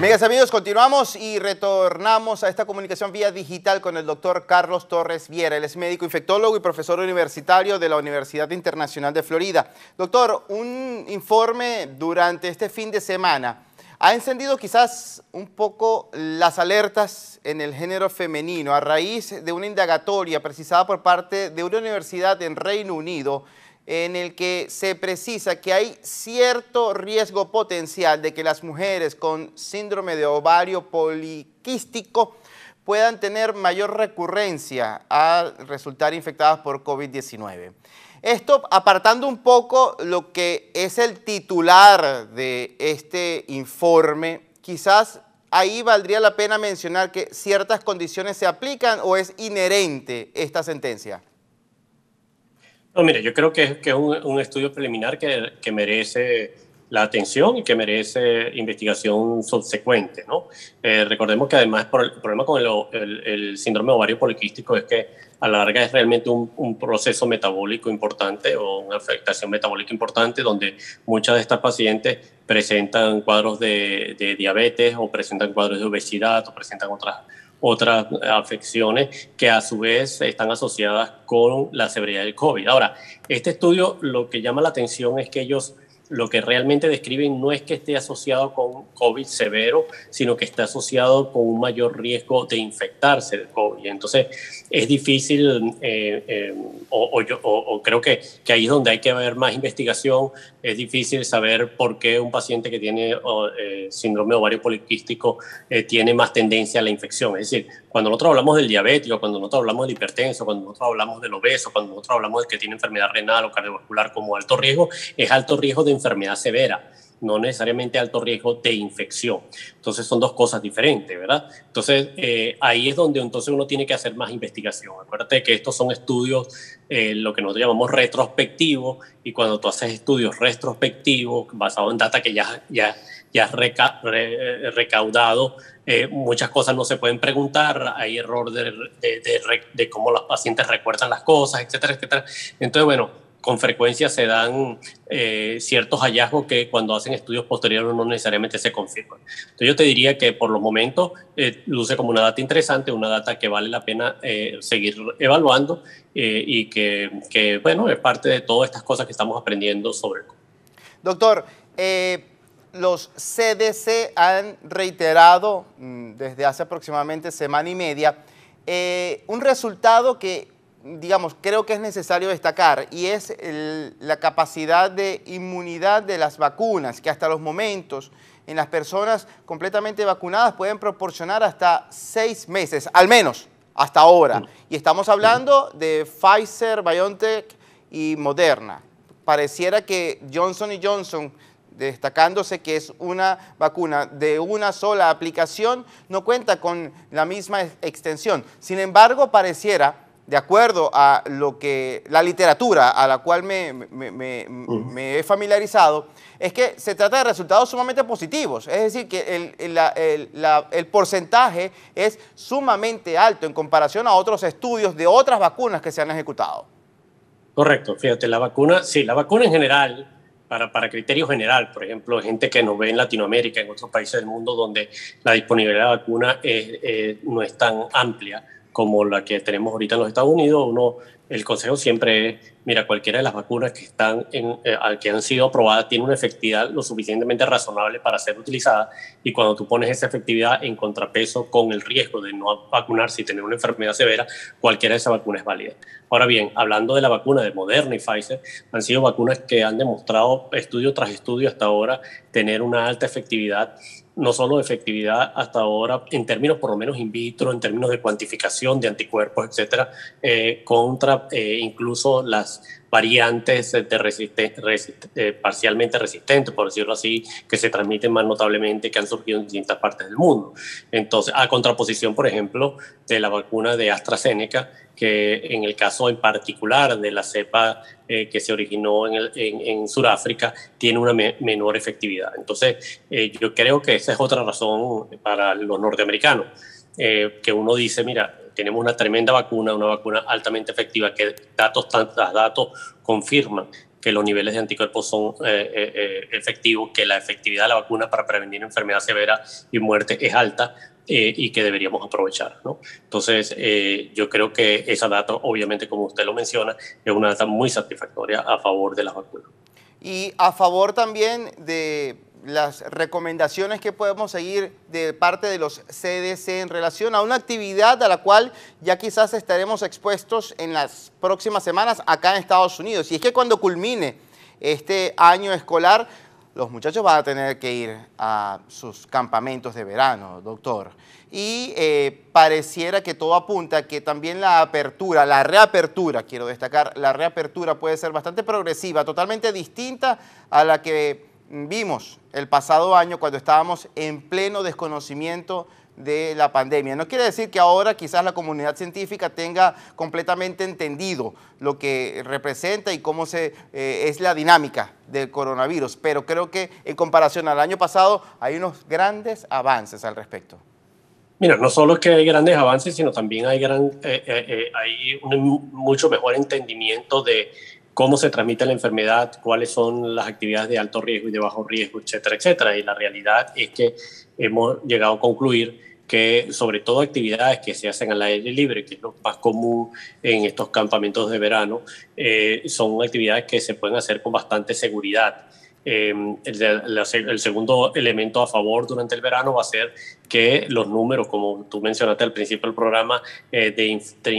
Amigas, amigos, continuamos y retornamos a esta comunicación vía digital con el doctor Carlos Torres Viera. Él es médico infectólogo y profesor universitario de la Universidad Internacional de Florida. Doctor, un informe durante este fin de semana ha encendido quizás un poco las alertas en el género femenino a raíz de una indagatoria precisada por parte de una universidad en Reino Unido en el que se precisa que hay cierto riesgo potencial de que las mujeres con síndrome de ovario poliquístico puedan tener mayor recurrencia al resultar infectadas por COVID-19. Esto apartando un poco lo que es el titular de este informe, quizás ahí valdría la pena mencionar que ciertas condiciones se aplican o es inherente esta sentencia. No, mire, yo creo que, es que un, un, estudio preliminar que, merece la atención y que merece investigación subsecuente, ¿no? Eh, recordemos que además el problema con el, síndrome ovario poliquístico es que a la larga es realmente un, proceso metabólico importante o una afectación metabólica importante donde muchas de estas pacientes presentan cuadros de diabetes o presentan cuadros de obesidad o presentan otras otras eh, afecciones que a su vez están asociadas con la severidad del COVID. Ahora, este estudio lo que llama la atención es que ellos lo que realmente describen no es que esté asociado con COVID severo, sino que está asociado con un mayor riesgo de infectarse de COVID. Entonces, es difícil, eh, eh, o, yo, creo que, ahí es donde hay que haber más investigación, es difícil saber por qué un paciente que tiene eh, síndrome ovario poliquístico tiene más tendencia a la infección. Es decir, cuando nosotros hablamos del diabético, cuando nosotros hablamos del hipertenso, cuando nosotros hablamos del obeso, cuando nosotros hablamos del que tiene enfermedad renal o cardiovascular como alto riesgo, es alto riesgo de enfermedad severa, no necesariamente alto riesgo de infección. Entonces son dos cosas diferentes, ¿verdad? Entonces eh, ahí es donde entonces uno tiene que hacer más investigación. Acuérdate que estos son estudios, eh, lo que nosotros llamamos retrospectivos, y cuando tú haces estudios retrospectivos basados en data que ya, ya, ya has eh, recaudado, muchas cosas no se pueden preguntar, hay error de, de cómo los pacientes recuerdan las cosas, etcétera, etcétera. Entonces, bueno, con frecuencia se dan eh, ciertos hallazgos que cuando hacen estudios posteriores no necesariamente se confirman. Entonces yo te diría que por los momentos eh, luce como una data interesante, una data que vale la pena eh, seguir evaluando y que, bueno, es parte de todas estas cosas que estamos aprendiendo sobre el Doctor, los CDC han reiterado mm, desde hace aproximadamente semana y media un resultado que digamos, creo que es necesario destacar y es la capacidad de inmunidad de las vacunas, que hasta los momentos en las personas completamente vacunadas pueden proporcionar hasta seis meses, al menos hasta ahora. Mm. Y estamos hablando de Pfizer, BioNTech y Moderna. Pareciera que Johnson Johnson destacándose que es una vacuna de una sola aplicación, no cuenta con la misma extensión. Sin embargo, pareciera de acuerdo a lo que la literatura a la cual me, he familiarizado, es que se trata de resultados sumamente positivos. Es decir, que el, porcentaje es sumamente alto en comparación a otros estudios de otras vacunas que se han ejecutado. Correcto, fíjate, la vacuna, sí, la vacuna en general, para, criterio general, por ejemplo, gente que nos ve en Latinoamérica, en otros países del mundo donde la disponibilidad de vacuna eh, no es tan amplia como la que tenemos ahorita en los Estados Unidos, uno, el consejo siempre es, mira, cualquiera de las vacunas que, están en, eh, que han sido aprobadas tiene una efectividad lo suficientemente razonable para ser utilizada y cuando tú pones esa efectividad en contrapeso con el riesgo de no vacunarse y tener una enfermedad severa, cualquiera de esas vacunas es válida. Ahora bien, hablando de la vacuna de Moderna y Pfizer, han sido vacunas que han demostrado estudio tras estudio hasta ahora tener una alta efectividad no solo efectividad hasta ahora, en términos por lo menos in vitro, en términos de cuantificación de anticuerpos, etcétera, eh, contra eh, incluso las variantes de eh, parcialmente resistentes, por decirlo así, que se transmiten más notablemente, que han surgido en distintas partes del mundo. Entonces, a contraposición, por ejemplo, de la vacuna de AstraZeneca, que en el caso en particular de la cepa eh, que se originó en, en, Sudáfrica, tiene una menor efectividad. Entonces, eh, yo creo que esa es otra razón para los norteamericanos, eh, que uno dice, mira, tenemos una tremenda vacuna, una vacuna altamente efectiva, que datos, tantos datos confirman que los niveles de anticuerpos son efectivos, que la efectividad de la vacuna para prevenir enfermedad severa y muerte es alta, eh, y que deberíamos aprovechar. Entonces, eh, yo creo que esa data, obviamente, como usted lo menciona, es una data muy satisfactoria a favor de las vacunas. Y a favor también de las recomendaciones que podemos seguir de parte de los CDC en relación a una actividad a la cual ya quizás estaremos expuestos en las próximas semanas acá en Estados Unidos. Y es que cuando culmine este año escolar, los muchachos van a tener que ir a sus campamentos de verano, doctor. Y eh, pareciera que todo apunta a que también la apertura, la reapertura, quiero destacar, la reapertura puede ser bastante progresiva, totalmente distinta a la que vimos el pasado año cuando estábamos en pleno desconocimiento de la pandemia. No quiere decir que ahora quizás la comunidad científica tenga completamente entendido lo que representa y cómo se, eh, es la dinámica del coronavirus, pero creo que en comparación al año pasado hay unos grandes avances al respecto. Mira, no solo es que hay grandes avances, sino también hay, gran, eh, eh, hay un mucho mejor entendimiento de cómo se transmite la enfermedad, cuáles son las actividades de alto riesgo y de bajo riesgo, etcétera, etcétera. Y la realidad es que hemos llegado a concluir que sobre todo actividades que se hacen al aire libre, que es lo más común en estos campamentos de verano, eh, son actividades que se pueden hacer con bastante seguridad. Eh, el, el, segundo elemento a favor durante el verano va a ser que los números, como tú mencionaste al principio del programa, eh, de,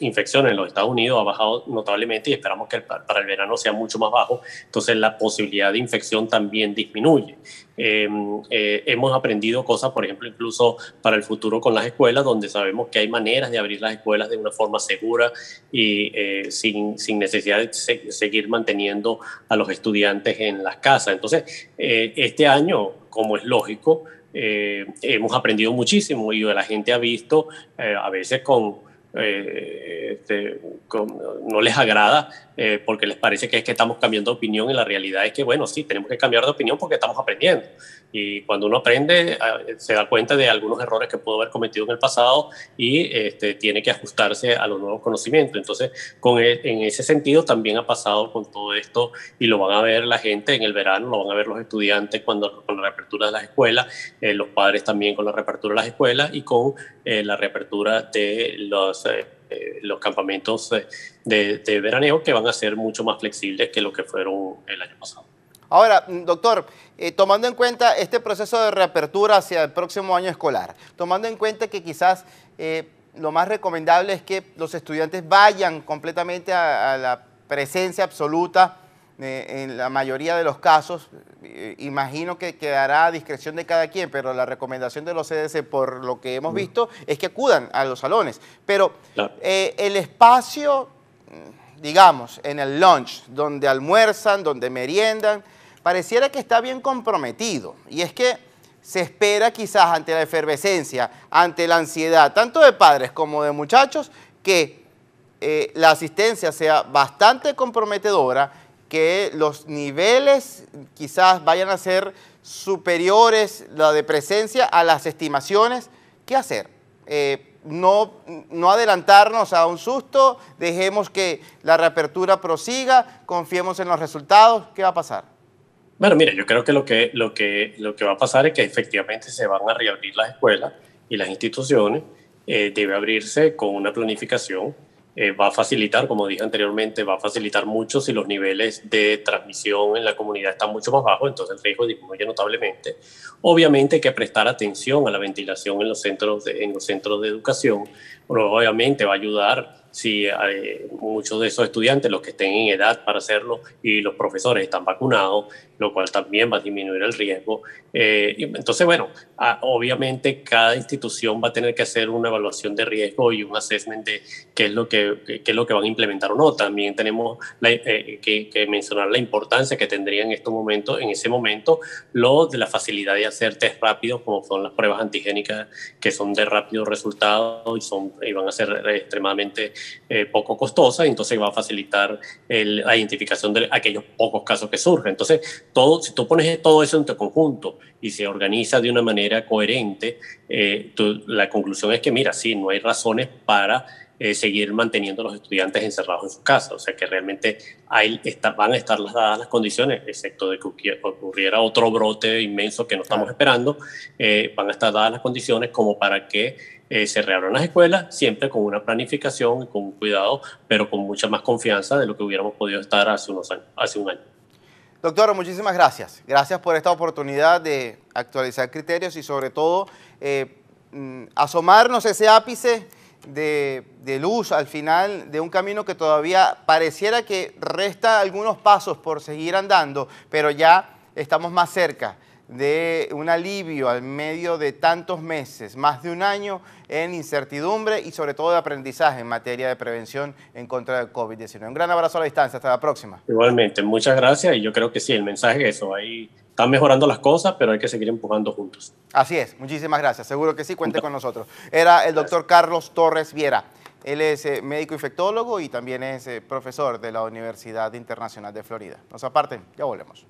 infección en los Estados Unidos ha bajado notablemente y esperamos que para el verano sea mucho más bajo. Entonces la posibilidad de infección también disminuye. Em, eh, hemos aprendido cosas, por ejemplo, incluso para el futuro con las escuelas, donde sabemos que hay maneras de abrir las escuelas de una forma segura y eh, sin, necesidad de seguir manteniendo a los estudiantes en las casas. Entonces, este año, como es lógico, eh, hemos aprendido muchísimo y la gente ha visto eh, a veces eh, este, con, no les agrada eh, porque les parece que es que estamos cambiando de opinión y la realidad es que, bueno, sí, tenemos que cambiar de opinión porque estamos aprendiendo. Y cuando uno aprende, ah, se da cuenta de algunos errores que pudo haber cometido en el pasado y este, tiene que ajustarse a los nuevos conocimientos. Entonces, con, e, en ese sentido también ha pasado con todo esto y lo van a ver la gente en el verano, lo van a ver los estudiantes cuando, con la reapertura de las escuelas, eh, los padres también con la reapertura de las escuelas y con eh, la reapertura de los... Eh, los campamentos de, de veraneo que van a ser mucho más flexibles que lo que fueron el año pasado. Ahora, mm, doctor, eh, tomando en cuenta este proceso de reapertura hacia el próximo año escolar, tomando en cuenta que quizás eh, lo más recomendable es que los estudiantes vayan completamente a, la presencia absoluta eh, en la mayoría de los casos, imagino que quedará a discreción de cada quien, pero la recomendación de los CDC, por lo que hemos mm. visto, es que acudan a los salones. Pero el espacio mm, digamos, en el lunch, donde almuerzan, donde meriendan, pareciera que está bien comprometido. Y es que se espera quizás ante la efervescencia, ante la ansiedad, tanto de padres como de muchachos, que eh, la asistencia sea bastante comprometedora, que los niveles quizás vayan a ser superiores, la de presencia, a las estimaciones. ¿Qué hacer? Eh, no, adelantarnos a un susto, dejemos que la reapertura prosiga, confiemos en los resultados. ¿Qué va a pasar? Bueno, mira, yo creo que lo que, lo que lo que va a pasar es que efectivamente se van a reabrir las escuelas y las instituciones. Eh, debe abrirse con una planificación. Eh, va a facilitar, como dije anteriormente, va a facilitar mucho si los niveles de transmisión en la comunidad están mucho más bajos, entonces el riesgo disminuye notablemente. Obviamente hay que prestar atención a la ventilación en los centros de, en los centros de educación, obviamente va a ayudar si eh, muchos de esos estudiantes, los que estén en edad para hacerlo y los profesores están vacunados, lo cual también va a disminuir el riesgo. Eh, entonces, bueno, obviamente cada institución va a tener que hacer una evaluación de riesgo y un assessment de qué es lo que, qué es lo que van a implementar o no. También tenemos eh, que, mencionar la importancia que tendría en, este momento en ese momento lo de la facilidad de hacer test rápidos, como son las pruebas antigénicas, que son de rápido resultado y, son, y van a ser extremadamente eh, poco costosas, entonces va a facilitar la identificación de aquellos pocos casos que surgen. Entonces, todo, si tú pones todo eso en tu conjunto y se organiza de una manera coherente, eh, la conclusión es que, mira, sí, no hay razones para eh, seguir manteniendo a los estudiantes encerrados en sus casas. O sea que realmente van a estar dadas las condiciones, excepto de que ocurriera otro brote inmenso que no estamos esperando, eh, van a estar dadas las condiciones como para que se reabran las escuelas, siempre con una planificación, con un cuidado, pero con mucha más confianza de lo que hubiéramos podido estar hace, unos años, hace un año. Doctor, muchísimas gracias. Gracias por esta oportunidad de actualizar criterios y sobre todo eh, mm, asomarnos ese ápice de, luz al final de un camino que todavía pareciera que resta algunos pasos por seguir andando, pero ya estamos más cerca de un alivio al medio de tantos meses, más de un año en incertidumbre y sobre todo de aprendizaje en materia de prevención en contra del COVID-19. Un gran abrazo a la distancia, hasta la próxima. Igualmente, muchas gracias y yo creo que sí, el mensaje es eso, ahí están mejorando las cosas, pero hay que seguir empujando juntos. Así es, muchísimas gracias, seguro que sí, cuente con nosotros. Era el doctor Carlos Torres Viera. Él es eh, médico infectólogo y también es eh, profesor de la Universidad Internacional de Florida. Nos aparten, ya volvemos.